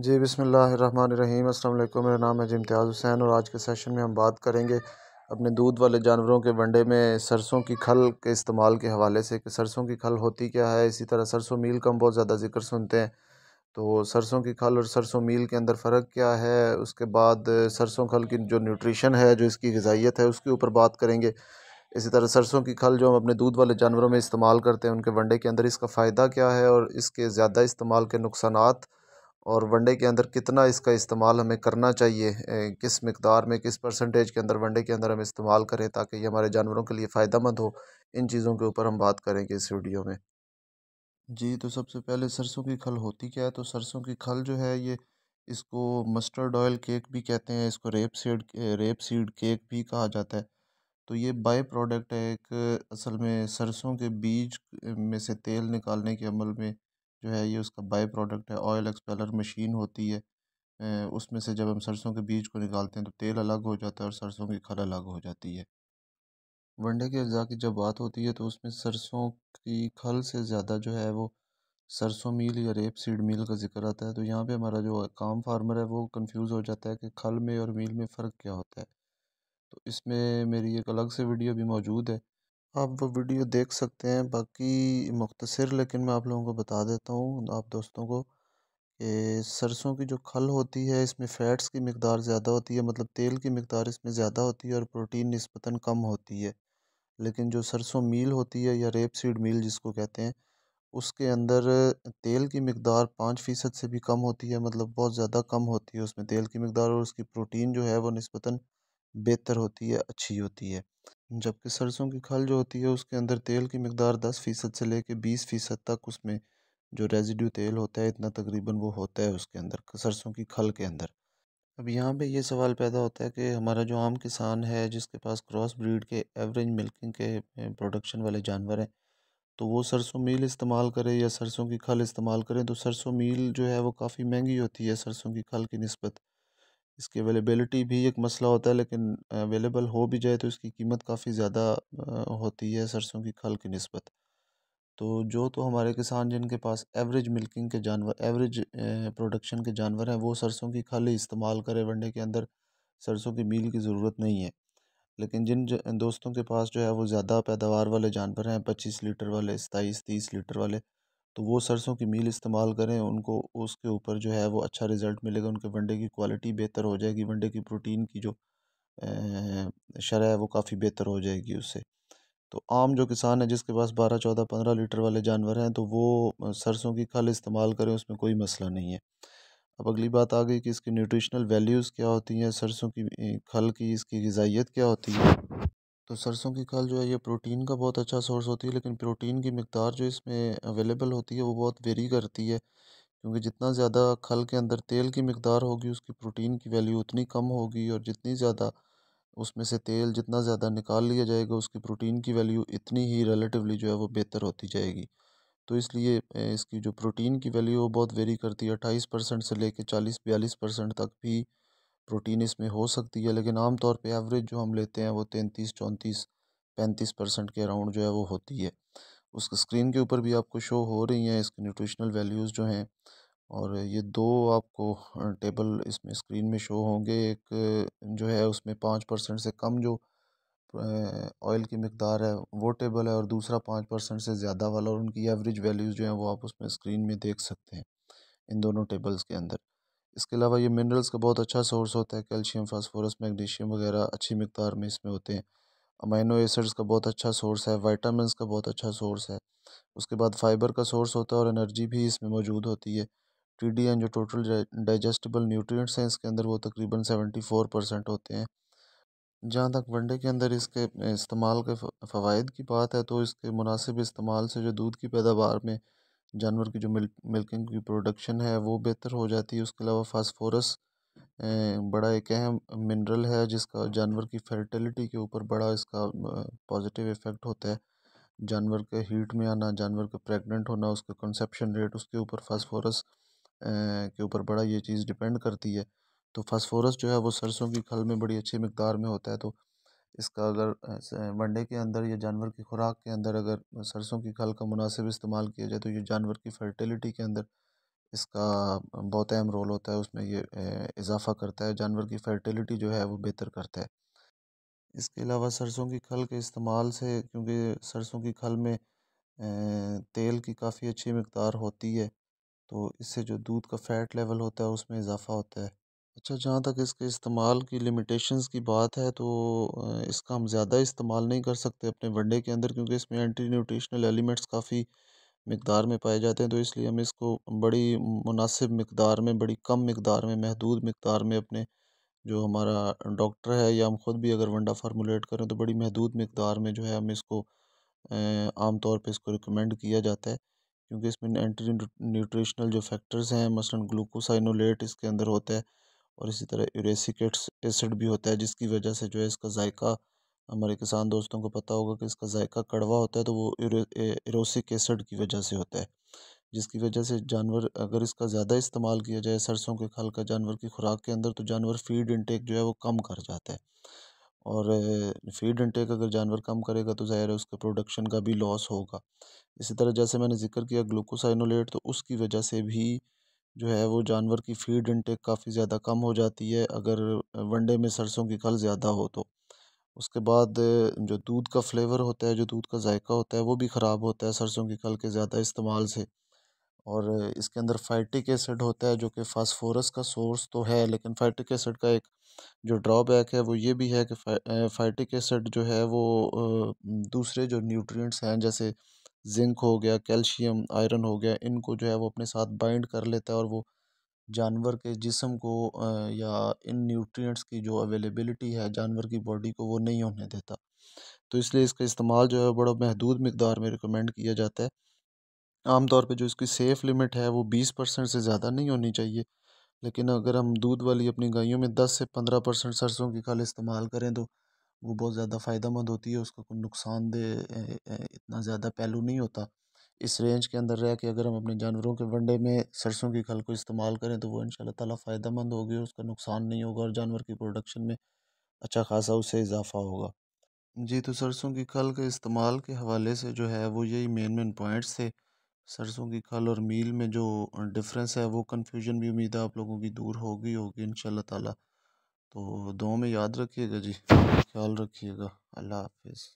जी बिसमीम् अल्लाम मेरा नाम है जी इम्तियाज़ हुसैन और आज के सेशन में हम बात करेंगे अपने दूध वाले जानवरों के वंडे में सरसों की खल के इस्तेमाल के हवाले से कि सरसों की खल होती क्या है इसी तरह सरसों मील का हम बहुत ज़्यादा जिक्र सुनते हैं तो सरसों की खल और सरसों मील के अंदर फ़र्क क्या है उसके बाद सरसों खल की जो न्यूट्रिशन है जो इसकी गजाइत है उसके ऊपर बात करेंगे इसी तरह सरसों की खल जो हम अपने दूध वाले जानवरों में इस्तेमाल करते हैं उनके वंडे के अंदर इसका फ़ायदा क्या है और इसके ज़्यादा इस्तेमाल के नुकसान और वनडे के अंदर कितना इसका इस्तेमाल हमें करना चाहिए किस मकदार में किस परसेंटेज के अंदर वनडे के अंदर हम इस्तेमाल करें ताकि ये हमारे जानवरों के लिए फ़ायदा मंद हो इन चीज़ों के ऊपर हम बात करेंगे इस वीडियो में जी तो सबसे पहले सरसों की खल होती क्या है तो सरसों की खल जो है ये इसको मस्टर्ड ऑयल केक भी कहते हैं इसको rapeseed rapeseed cake भी कहा जाता है तो ये बाई प्रोडक्ट है एक असल में सरसों के बीज में से तेल निकालने के अमल में जो है ये उसका बाई प्रोडक्ट है ऑयल एक्सपेलर मशीन होती है उसमें से जब हम सरसों के बीज को निकालते हैं तो तेल अलग हो जाता है और सरसों की खल अलग हो जाती है वनडे के अजा की जब बात होती है तो उसमें सरसों की खल से ज़्यादा जो है वो सरसों मील या रेप सीड मील का जिक्र आता है तो यहाँ पे हमारा जो काम फार्मर है वो कंफ्यूज हो जाता है कि खल में और मील में फ़र्क क्या होता है तो इसमें मेरी एक अलग से वीडियो भी मौजूद है आप वो वीडियो देख सकते हैं बाकी मुख्तर लेकिन मैं आप लोगों को बता देता हूँ आप दोस्तों को कि सरसों की जो खल होती है इसमें फ़ैट्स की मकदार ज़्यादा होती है मतलब तेल की मकदार इसमें ज़्यादा होती है और प्रोटीन नस्बता कम होती है लेकिन जो सरसों मील होती है या रेप सीड मील जिसको कहते हैं उसके अंदर तेल की मकदार पाँच फ़ीसद से भी कम होती है मतलब बहुत ज़्यादा कम होती है उसमें तेल की मकदार और उसकी प्रोटीन जो है वो नस्बता बेहतर होती है अच्छी होती है जबकि सरसों की खल जो होती है उसके अंदर तेल की मकदार दस फ़ीसद से लेके बीस फ़ीसद तक उसमें जो रेजिड्यू तेल होता है इतना तकरीबन वो होता है उसके अंदर सरसों की खल के अंदर अब यहाँ पे ये सवाल पैदा होता है कि हमारा जो आम किसान है जिसके पास क्रॉस ब्रीड के एवरेज मिल्किंग के प्रोडक्शन वाले जानवर हैं तो वो सरसों मील इस्तेमाल करें या सरसों की खल इस्तेमाल करें तो सरसों मील जो है वो काफ़ी महंगी होती है सरसों की खल की नस्बत इसकी अवेलेबलिटी भी एक मसला होता है लेकिन अवेलेबल हो भी जाए तो इसकी कीमत काफ़ी ज़्यादा होती है सरसों की खल की नस्बत तो जो तो हमारे किसान जिनके पास एवरेज मिल्किंग के जानवर एवरेज प्रोडक्शन के जानवर हैं वो सरसों की खल ही इस्तेमाल करें वनडे के अंदर सरसों की मील की ज़रूरत नहीं है लेकिन जिन दोस्तों के पास जो है वो ज़्यादा पैदावार वाले जानवर हैं पच्चीस लीटर वाले सताईस तीस लीटर वाले तो वो सरसों की मील इस्तेमाल करें उनको उसके ऊपर जो है वो अच्छा रिज़ल्ट मिलेगा उनके वनडे की क्वालिटी बेहतर हो जाएगी वनडे की प्रोटीन की जो शरह है वो काफ़ी बेहतर हो जाएगी उससे तो आम जो किसान है जिसके पास बारह चौदह पंद्रह लीटर वाले जानवर हैं तो वो सरसों की खल इस्तेमाल करें उसमें कोई मसला नहीं है अब अगली बात आ गई कि इसकी न्यूट्रिशनल वैल्यूज़ क्या होती हैं सरसों की खल की इसकी गजाइत क्या होती है तो सरसों की खाल जो है ये प्रोटीन का बहुत अच्छा सोर्स होती है लेकिन प्रोटीन की मकदार जो इसमें अवेलेबल होती है वो बहुत वेरी करती है क्योंकि जितना ज़्यादा खल के अंदर तेल की मकदार होगी उसकी प्रोटीन की वैल्यू उतनी कम होगी और जितनी ज़्यादा उसमें से तेल जितना ज़्यादा निकाल लिया जाएगा उसकी प्रोटीन की वैल्यू इतनी ही रिलेटिवली जो है वो बेहतर होती जाएगी तो इसलिए इसकी जो प्रोटीन की वैल्यू वो बहुत वेरी करती है अट्ठाईस परसेंट से लेकर चालीस बयालीस परसेंट तक भी प्रोटीन इसमें हो सकती है लेकिन आमतौर पे एवरेज जो हम लेते हैं वो तैंतीस चौंतीस पैंतीस परसेंट के अराउंड जो है वो होती है उस स्क्रीन के ऊपर भी आपको शो हो रही हैं इसकी न्यूट्रिशनल वैल्यूज़ जो हैं और ये दो आपको टेबल इसमें स्क्रीन में शो होंगे एक जो है उसमें पाँच परसेंट से कम जो ऑयल की मकदार है वो टेबल है और दूसरा पाँच परसेंट से ज़्यादा वाला और उनकी एवरेज वैल्यूज़ जो हैं वो आप उसमें स्क्रीन में देख सकते हैं इन दोनों टेबल्स के अंदर इसके अलावा ये मिनरल्स का बहुत अच्छा सोर्स होता है कैल्शियम फास्फोरस मैग्नीशियम वगैरह अच्छी मकदार में इसमें होते हैं अमाइनो एसिड्स का बहुत अच्छा सोर्स है वाइटामिन का बहुत अच्छा सोर्स है उसके बाद फाइबर का सोर्स होता है और एनर्जी भी इसमें मौजूद होती है टी डी एन जो टोटल डाइजेस्टिबल न्यूट्रिएंट्स हैं इसके अंदर वो तकरीबन सेवेंटी फोर परसेंट होते हैं जहाँ तक वनडे के अंदर इसके इस्तेमाल के फ़वाद की बात है तो इसके मुनासिब इस्तेमाल से जो दूध की पैदावार में जानवर की जो मिल्क मिल्किंग की प्रोडक्शन है वो बेहतर हो जाती है उसके अलावा फास्फोरस बड़ा एक अहम मिनरल है जिसका जानवर की फर्टिलिटी के ऊपर बड़ा इसका पॉजिटिव इफ़ेक्ट होता है जानवर के हीट में आना जानवर का प्रेग्नेंट होना उसका कंसेप्शन रेट उसके ऊपर फास्फोरस के ऊपर बड़ा ये चीज़ डिपेंड करती है तो फास्फोरस जो है वो सरसों की खल में बड़ी अच्छी मकदार में होता है तो इसका अगर मंडे के अंदर या जानवर की खुराक के अंदर अगर सरसों की खल का मुनासिब इस्तेमाल किया जाए तो ये जानवर की फर्टिलिटी के अंदर इसका बहुत अहम रोल होता है उसमें ये इजाफ़ा करता है जानवर की फर्टिलिटी जो है वो बेहतर करता है इसके अलावा सरसों की खल के इस्तेमाल से क्योंकि सरसों की खल में तेल की काफ़ी अच्छी मकदार होती है तो इससे जो दूध का फैट लेवल होता है उसमें इजाफ़ा होता है अच्छा जहाँ तक इसके इस्तेमाल की लिमिटेशंस की बात है तो इसका हम ज़्यादा इस्तेमाल नहीं कर सकते अपने वनडे के अंदर क्योंकि इसमें एंटी न्यूट्रिशनल एलिमेंट्स काफ़ी मकदार में पाए जाते हैं तो इसलिए हम इसको बड़ी मुनासिब मकदार में बड़ी कम मकदार में महदूद मकदार में अपने जो हमारा डॉक्टर है या हम ख़ुद भी अगर वंडा फार्मूलेट करें तो बड़ी महदूद मकदार में जो है हम इसको आम तौर इसको रिकमेंड किया जाता है क्योंकि इसमें एंटी न्यूट्रिशनल जो फैक्टर्स हैं मसलन ग्लूकोसाइनोलेट इसके अंदर होता है और इसी तरह यूरेसिकेट्स एसिड भी होता है जिसकी वजह से जो है इसका जायका हमारे किसान दोस्तों को पता होगा कि इसका जायका कड़वा होता है तो वो इरोसिक एसिड की वजह से होता है जिसकी वजह से जानवर अगर इसका ज़्यादा इस्तेमाल किया जाए सरसों के खल का जानवर की खुराक के अंदर तो जानवर फीड इंटेक जो है वो कम कर जाता है और फीड इंटेक अगर जानवर कम करेगा तो ज़ाहिर है उसके प्रोडक्शन का भी लॉस होगा इसी तरह जैसे मैंने जिक्र किया ग्लूकोसाइनोलेट तो उसकी वजह से भी जो है वो जानवर की फ़ीड इनटेक काफ़ी ज़्यादा कम हो जाती है अगर वनडे में सरसों की खल ज़्यादा हो तो उसके बाद जो दूध का फ्लेवर होता है जो दूध का जायका होता है वो भी ख़राब होता है सरसों की खल के ज़्यादा इस्तेमाल से और इसके अंदर फाइटिक एसिड होता है जो कि फास्फोरस का सोर्स तो है लेकिन फाइटिक एसिड का एक जो ड्रॉबैक है वो ये भी है कि फाइटिक एसिड जो है वो दूसरे जो न्यूट्रिएंट्स हैं जैसे जिंक हो गया कैल्शियम आयरन हो गया इनको जो है वो अपने साथ बाइंड कर लेता है और वो जानवर के जिसम को या इन न्यूट्रिएंट्स की जो अवेलेबिलिटी है जानवर की बॉडी को वो नहीं होने देता तो इसलिए इसका इस्तेमाल जो है बड़ा महदूद मकदार में रिकमेंड किया जाता है आमतौर पर जो इसकी सेफ़ लिमिट है वो बीस परसेंट से ज़्यादा नहीं होनी चाहिए लेकिन अगर हम दूध वाली अपनी गायों में दस से पंद्रह परसेंट सरसों की खल इस्तेमाल करें तो वो बहुत ज़्यादा फ़ायदेमंद होती है उसका कोई दे इतना ज़्यादा पहलू नहीं होता इस रेंज के अंदर रह के अगर हम अपने जानवरों के वंडे में सरसों की खल को इस्तेमाल करें तो वो इन ताला फ़ायदेमंद होगी उसका नुकसान नहीं होगा और जानवर की प्रोडक्शन में अच्छा खासा उससे इजाफा होगा जी तो सरसों की खल के इस्तेमाल के हवाले से जो है वो यही मेन मेन पॉइंट्स थे सरसों की खल और मील में जो डिफरेंस है वो कन्फ्यूजन भी उम्मीद है आप लोगों की दूर होगी होगी इन ताला तो दो में याद रखिएगा जी ख्याल रखिएगा अल्लाह हाफिज़